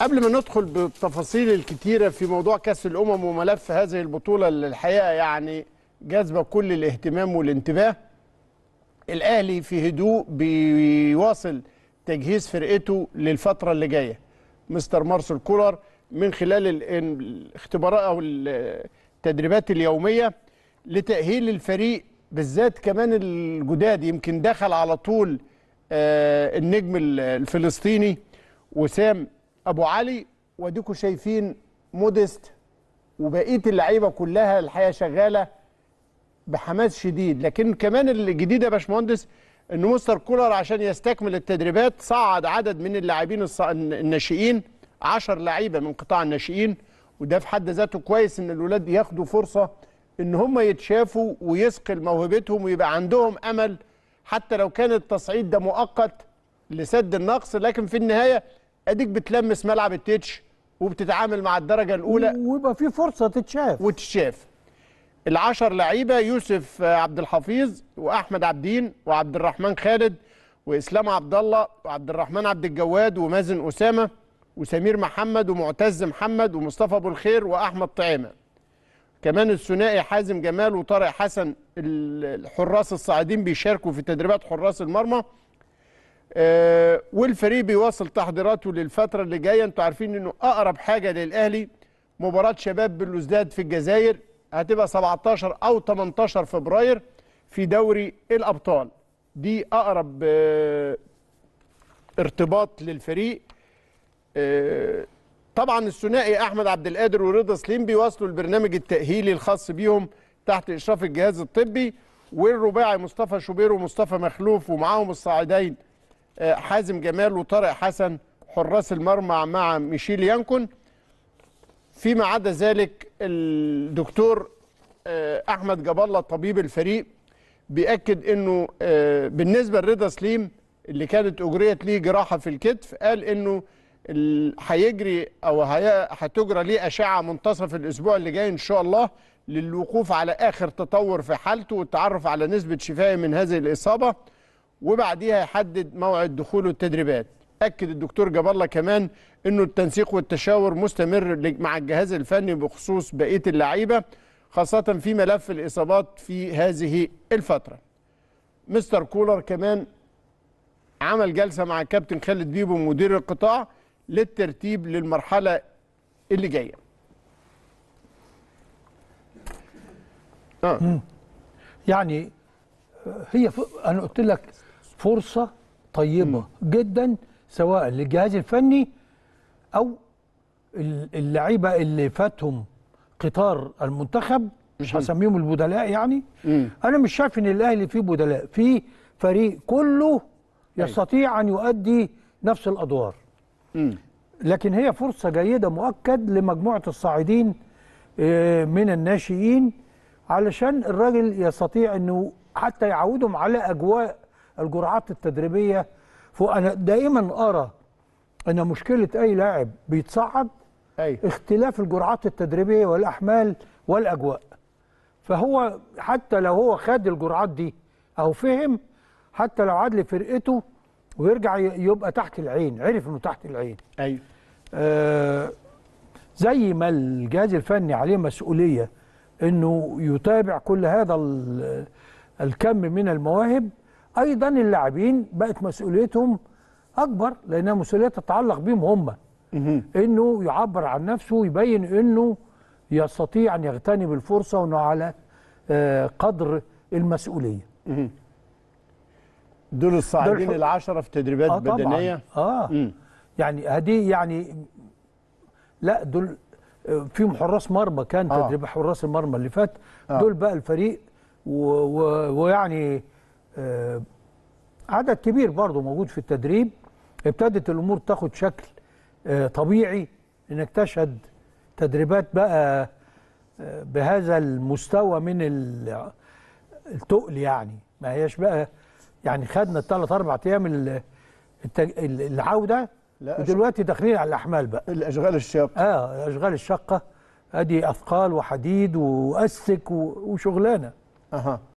قبل ما ندخل بالتفاصيل الكتيره في موضوع كاس الامم وملف هذه البطوله اللي الحقيقه يعني جاذبه كل الاهتمام والانتباه الاهلي في هدوء بيواصل تجهيز فرقته للفتره اللي جايه مستر مارسل كولر من خلال الاختبارات او التدريبات اليوميه لتاهيل الفريق بالذات كمان الجداد يمكن دخل على طول آه، النجم الفلسطيني وسام ابو علي واديكم شايفين موديست وبقيه اللعيبه كلها الحقيقه شغاله بحماس شديد لكن كمان الجديد يا باشمهندس ان مستر كولر عشان يستكمل التدريبات صعد عدد من اللاعبين الناشئين 10 لعيبه من قطاع الناشئين وده في حد ذاته كويس ان الاولاد ياخدوا فرصه ان هم يتشافوا ويثقل موهبتهم ويبقى عندهم امل حتى لو كان التصعيد ده مؤقت لسد النقص لكن في النهايه اديك بتلمس ملعب التتش وبتتعامل مع الدرجه الاولى ويبقى في فرصه تتشاف وتتشاف العشر لعيبه يوسف عبد الحفيظ واحمد عبدين وعبد الرحمن خالد واسلام عبد الله وعبد الرحمن عبد الجواد ومازن اسامه وسمير محمد ومعتز محمد ومصطفى ابو الخير واحمد طعيمه كمان الثنائي حازم جمال وطارق حسن الحراس الصاعدين بيشاركوا في تدريبات حراس المرمى آه، والفريق بيواصل تحضيراته للفتره اللي جايه انتوا عارفين انه اقرب حاجه للاهلي مباراه شباب بلوزداد في الجزائر هتبقى 17 او 18 فبراير في دوري الابطال دي اقرب آه، ارتباط للفريق آه، طبعا الثنائي احمد عبد القادر ورضا سليم بيواصلوا البرنامج التاهيلي الخاص بيهم تحت اشراف الجهاز الطبي والرباعي مصطفى شوبير ومصطفى مخلوف ومعاهم الصاعدين حازم جمال وطارق حسن حراس المرمى مع ميشيل يانكون فيما عدا ذلك الدكتور آه، احمد جاب الله طبيب الفريق بياكد انه آه، بالنسبه لرضا سليم اللي كانت اجريت ليه جراحه في الكتف قال انه هيجري او هتجرى ليه اشعه منتصف الاسبوع اللي جاي ان شاء الله للوقوف على اخر تطور في حالته والتعرف على نسبه شفائه من هذه الاصابه وبعديها يحدد موعد دخوله التدريبات اكد الدكتور جاب الله كمان انه التنسيق والتشاور مستمر مع الجهاز الفني بخصوص بقيه اللعيبه خاصه في ملف الاصابات في هذه الفتره مستر كولر كمان عمل جلسه مع الكابتن خالد بيبو مدير القطاع للترتيب للمرحله اللي جايه آه. يعني هي ف... انا قلت لك فرصة طيبة مم. جدا سواء للجهاز الفني أو اللعيبة اللي فاتهم قطار المنتخب مش هسميهم البدلاء يعني مم. أنا مش شايف إن الأهلي فيه بدلاء فيه فريق كله أيوه. يستطيع أن يؤدي نفس الأدوار مم. لكن هي فرصة جيدة مؤكد لمجموعة الصاعدين آه، من الناشئين علشان الراجل يستطيع أنه حتى يعودهم على أجواء الجرعات التدريبيه فانا دائما ارى ان مشكله اي لاعب بيتصعد أي. اختلاف الجرعات التدريبيه والاحمال والاجواء فهو حتى لو هو خد الجرعات دي او فهم حتى لو عدل فرقته ويرجع يبقى تحت العين عرف انه تحت العين ايوه آه زي ما الجهاز الفني عليه مسؤوليه انه يتابع كل هذا الكم من المواهب ايضا اللاعبين بقت مسؤوليتهم اكبر لانها مسؤوليه تتعلق بهم هم انه يعبر عن نفسه ويبين انه يستطيع ان يغتنم الفرصه وانه على آه، قدر المسؤوليه دول الصاعدين العشرة في تدريبات آه بدنية اه مم. يعني هدي يعني لا دول آه، فيهم حراس مرمى كان آه. تدريب حراس المرمى اللي فات آه. دول بقى الفريق ويعني آه، عدد كبير برضه موجود في التدريب ابتدت الامور تاخد شكل آه، طبيعي انك تشهد تدريبات بقى آه، بهذا المستوى من التقل يعني ما هياش بقى يعني خدنا الثلاث اربع ايام العوده لا ودلوقتي داخلين على الاحمال بقى الاشغال الشاقه اه الاشغال الشاقه ادي اثقال وحديد واسك وشغلانه اها